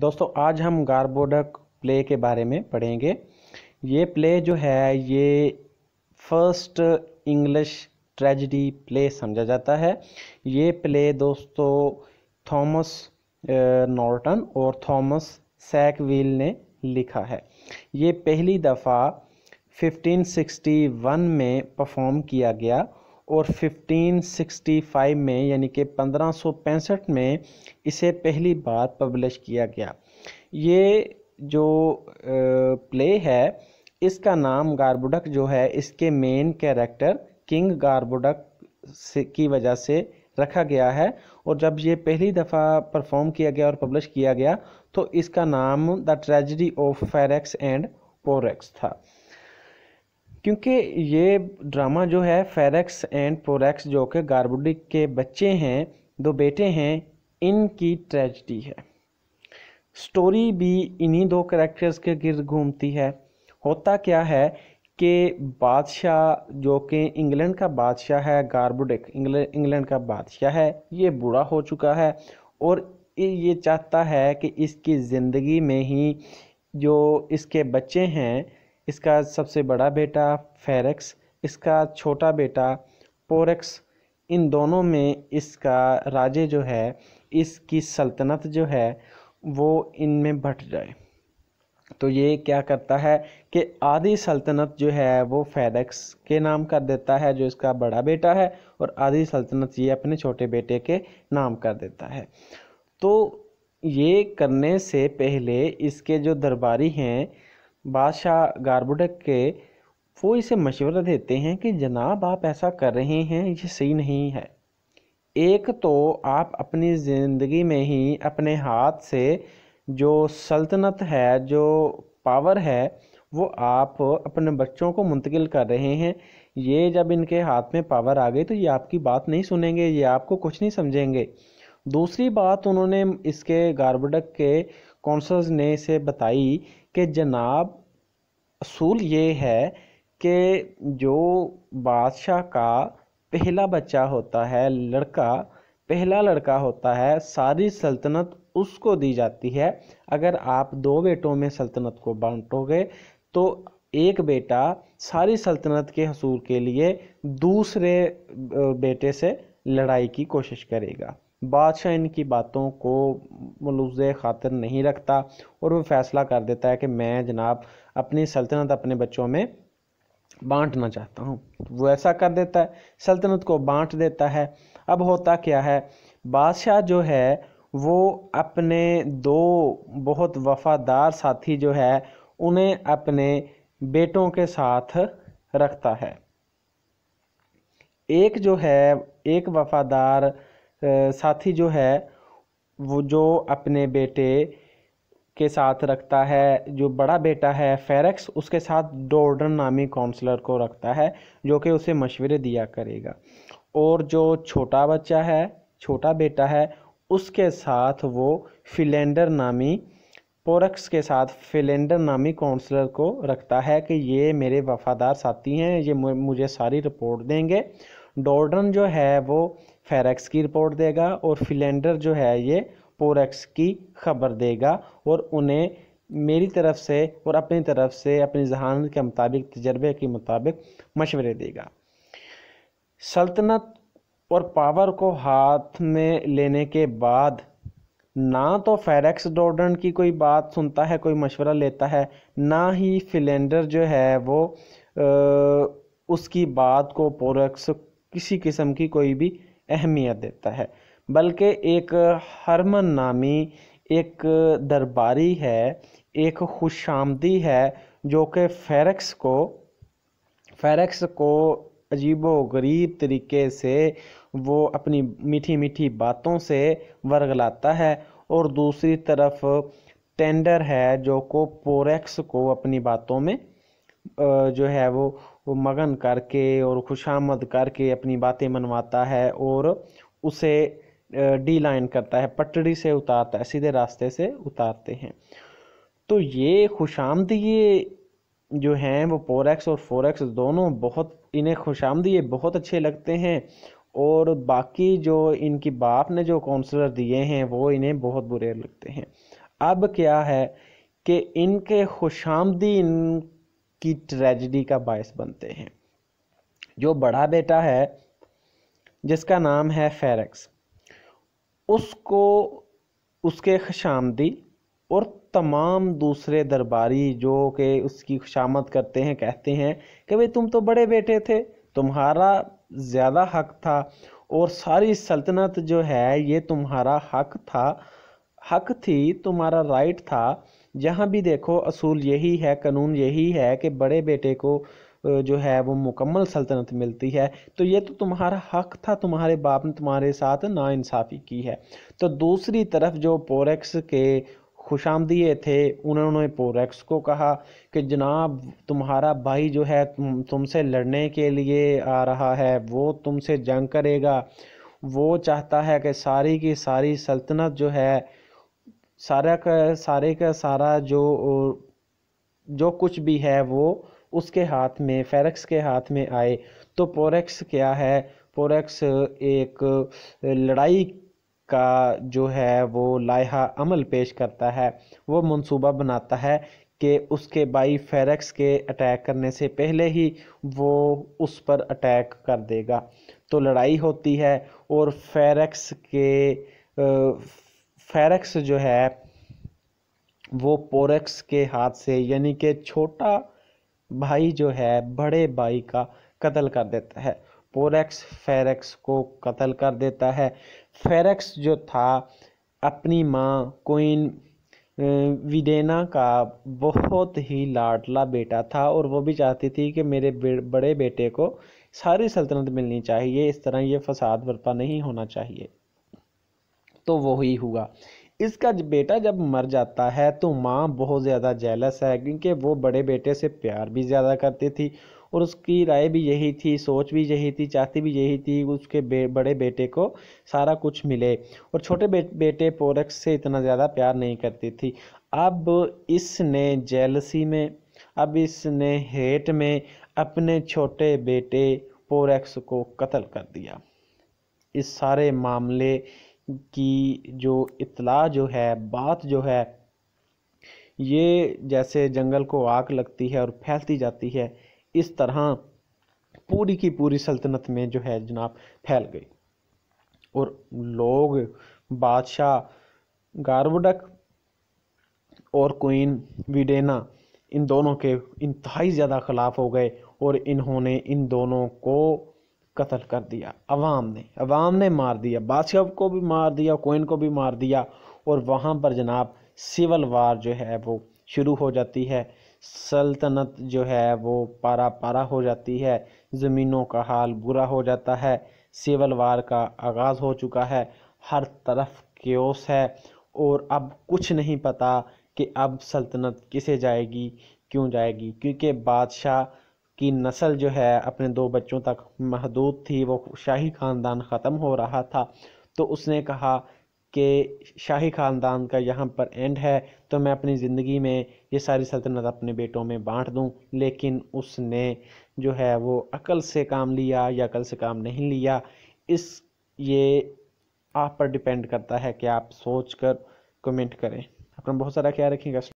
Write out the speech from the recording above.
दोस्तों आज हम गारबोडक प्ले के बारे में पढ़ेंगे ये प्ले जो है ये फर्स्ट इंग्लिश ट्रेजिडी प्ले समझा जाता है ये प्ले दोस्तों थॉमस नॉर्टन और थॉमस सैकविल ने लिखा है ये पहली दफ़ा 1561 में परफॉर्म किया गया और 1565 में यानी कि पंद्रह में इसे पहली बार पब्लिश किया गया ये जो प्ले है इसका नाम गारबुडक जो है इसके मेन कैरेक्टर किंग गारबुडक से की वजह से रखा गया है और जब ये पहली दफ़ा परफॉर्म किया गया और पब्लिश किया गया तो इसका नाम the tragedy of Ferrex and Porrex था क्योंकि ये ड्रामा जो है फेरेक्स एंड पोरेक्स जो कि गारबुडी के बच्चे हैं दो बेटे हैं इनकी ट्रेजडी है स्टोरी भी इन्हीं दो करेक्टर्स के गिर्द घूमती है होता क्या है कि बादशाह जो कि इंग्लैंड का बादशाह है गारबुडिक इंग्लैंड का बादशाह है ये बूढ़ा हो चुका है और ये चाहता है कि इसकी ज़िंदगी में ही जो इसके बच्चे हैं इसका सबसे बड़ा बेटा फेरेक्स इसका छोटा बेटा पोरेक्स इन दोनों में इसका राजे जो है इसकी सल्तनत जो है वो इनमें बट जाए तो ये क्या करता है कि आधी सल्तनत जो है वो फेरेक्स के नाम कर देता है जो इसका बड़ा बेटा है और आधी सल्तनत ये अपने छोटे बेटे के नाम कर देता है तो ये करने से पहले इसके जो दरबारी हैं बादशाह गारबुडक के वो इसे मशवरा देते हैं कि जनाब आप ऐसा कर रहे हैं ये सही नहीं है एक तो आप अपनी ज़िंदगी में ही अपने हाथ से जो सल्तनत है जो पावर है वो आप अपने बच्चों को मुंतकिल कर रहे हैं ये जब इनके हाथ में पावर आ गई तो ये आपकी बात नहीं सुनेंगे ये आपको कुछ नहीं समझेंगे दूसरी बात उन्होंने इसके गारबडक के कौंसल्स ने इसे बताई कि जनाब असूल ये है कि जो बादशाह का पहला बच्चा होता है लड़का पहला लड़का होता है सारी सल्तनत उसको दी जाती है अगर आप दो बेटों में सल्तनत को बांटोगे तो एक बेटा सारी सल्तनत के हसूल के लिए दूसरे बेटे से लड़ाई की कोशिश करेगा बादशाह इनकी बातों को मलूज़ खातिर नहीं रखता और वो फ़ैसला कर देता है कि मैं जनाब अपनी सल्तनत अपने बच्चों में बांटना चाहता हूँ तो वो ऐसा कर देता है सल्तनत को बांट देता है अब होता क्या है बादशाह जो है वो अपने दो बहुत वफ़ादार साथी जो है उन्हें अपने बेटों के साथ रखता है एक जो है एक वफ़ादार साथी जो है वो जो अपने बेटे के साथ रखता है जो बड़ा बेटा है फेरेक्स उसके साथ डोर्डन नामी काउंसलर को रखता है जो कि उसे मशवरे दिया करेगा और जो छोटा बच्चा है छोटा बेटा है उसके साथ वो फिलेंडर नामी पोरक्स के साथ फिलेंडर नामी काउंसलर को रखता है कि ये मेरे वफादार साथी हैं ये मुझे सारी रिपोर्ट देंगे डॉर्डन जो है वो फेरेक्स की रिपोर्ट देगा और फिलेंडर जो है ये पोरेक्स की खबर देगा और उन्हें मेरी तरफ से और अपनी तरफ से अपनी जहान के मुताबिक तजर्बे के मुताबिक मशवरे देगा सल्तनत और पावर को हाथ में लेने के बाद ना तो फेरेक्स डॉर्डन की कोई बात सुनता है कोई मशवरा लेता है ना ही फिलेंडर जो है वो आ, उसकी बात को पोरेक्स किसी किस्म की कोई भी अहमियत देता है बल्कि एक हरमन नामी एक दरबारी है एक आमदी है जो कि फेरक्स को फेरक्स को अजीब व गरीब तरीके से वो अपनी मीठी मीठी बातों से वर्गलाता है और दूसरी तरफ टेंडर है जो को पोरेक्स को अपनी बातों में जो है वो को मगन करके और खुशामद करके अपनी बातें मनवाता है और उसे डी लाइन करता है पटड़ी से उतारता है सीधे रास्ते से उतारते हैं तो ये खुशामदी ये जो हैं वो पोरेक्स और फोरेक्स दोनों बहुत इन्हें खुशामदी ये बहुत अच्छे लगते हैं और बाकी जो इनकी बाप ने जो काउंसलर दिए हैं वो इन्हें बहुत बुरे लगते हैं अब क्या है कि इनके खुशामदी इन की ट्रेजिडी का बायस बनते हैं जो बड़ा बेटा है जिसका नाम है फेरेक्स उसको उसके खुशामदी और तमाम दूसरे दरबारी जो कि उसकी खुशामद करते हैं कहते हैं कि भाई तुम तो बड़े बेटे थे तुम्हारा ज़्यादा हक था और सारी सल्तनत जो है ये तुम्हारा हक था हक थी तुम्हारा राइट था जहाँ भी देखो असूल यही है कानून यही है कि बड़े बेटे को जो है वो मुकम्मल सल्तनत मिलती है तो ये तो तुम्हारा हक था तुम्हारे बाप ने तुम्हारे साथ नाइंसाफ़ी की है तो दूसरी तरफ जो पोरेक्स के खुशामदिए थे उन्होंने पोरेक्स को कहा कि जनाब तुम्हारा भाई जो है तुम तुमसे लड़ने के लिए आ रहा है वो तुमसे जंग करेगा वो चाहता है कि सारी की सारी सल्तनत जो है सारा का सारे का सारा जो जो कुछ भी है वो उसके हाथ में फेरेक्स के हाथ में आए तो पोरेक्स क्या है पोरेक्स एक लड़ाई का जो है वो लाहा अमल पेश करता है वो मंसूबा बनाता है कि उसके बाई फेरेक्स के अटैक करने से पहले ही वो उस पर अटैक कर देगा तो लड़ाई होती है और फेरेक्स के फेरेक्स जो है वो पोरेक्स के हाथ से यानी कि छोटा भाई जो है बड़े भाई का कत्ल कर देता है पोरेक्स फेरेक्स को कत्ल कर देता है फेरेक्स जो था अपनी माँ कोइन विडेना का बहुत ही लाडला बेटा था और वो भी चाहती थी कि मेरे बड़े बेटे को सारी सल्तनत मिलनी चाहिए इस तरह ये फसाद बर्पा नहीं होना चाहिए तो वही हुआ इसका बेटा जब मर जाता है तो माँ बहुत ज़्यादा जेलस है क्योंकि वो बड़े बेटे से प्यार भी ज़्यादा करती थी और उसकी राय भी यही थी सोच भी यही थी चाहती भी यही थी उसके बे, बड़े बेटे को सारा कुछ मिले और छोटे बे, बेटे पोरक्स से इतना ज़्यादा प्यार नहीं करती थी अब इसने जेलसी में अब इसने हेट में अपने छोटे बेटे पोरक्स को कत्ल कर दिया इस सारे मामले की जो इतला जो है बात जो है ये जैसे जंगल को आग लगती है और फैलती जाती है इस तरह पूरी की पूरी सल्तनत में जो है जनाब फैल गई और लोग बादशाह गारवडक और क्वीन विडेना इन दोनों के इंतहाई ज़्यादा ख़िलाफ़ हो गए और इन्होंने इन दोनों को कत्ल कर दिया अवाम ने अवाम ने मार दिया बादशाह को भी मार दिया कोइन को भी मार दिया और वहाँ पर जनाब सिविल वार जो है वो शुरू हो जाती है सल्तनत जो है वो पारा पारा हो जाती है ज़मीनों का हाल बुरा हो जाता है सिविल वार का आगाज़ हो चुका है हर तरफ क्योस है और अब कुछ नहीं पता कि अब सल्तनत किसे जाएगी क्यों जाएगी क्योंकि बादशाह की नस्ल जो है अपने दो बच्चों तक महदूद थी वो शाही ख़ानदान ख़त्म हो रहा था तो उसने कहा कि शाही ख़ानदान का यहाँ पर एंड है तो मैं अपनी ज़िंदगी में ये सारी सल्तनत अपने बेटों में बांट दूँ लेकिन उसने जो है वो अकल से काम लिया या अकल से काम नहीं लिया इस ये आप पर डिपेंड करता है कि आप सोच कर कमेंट करें अपना बहुत सारा ख्याल रखिएगा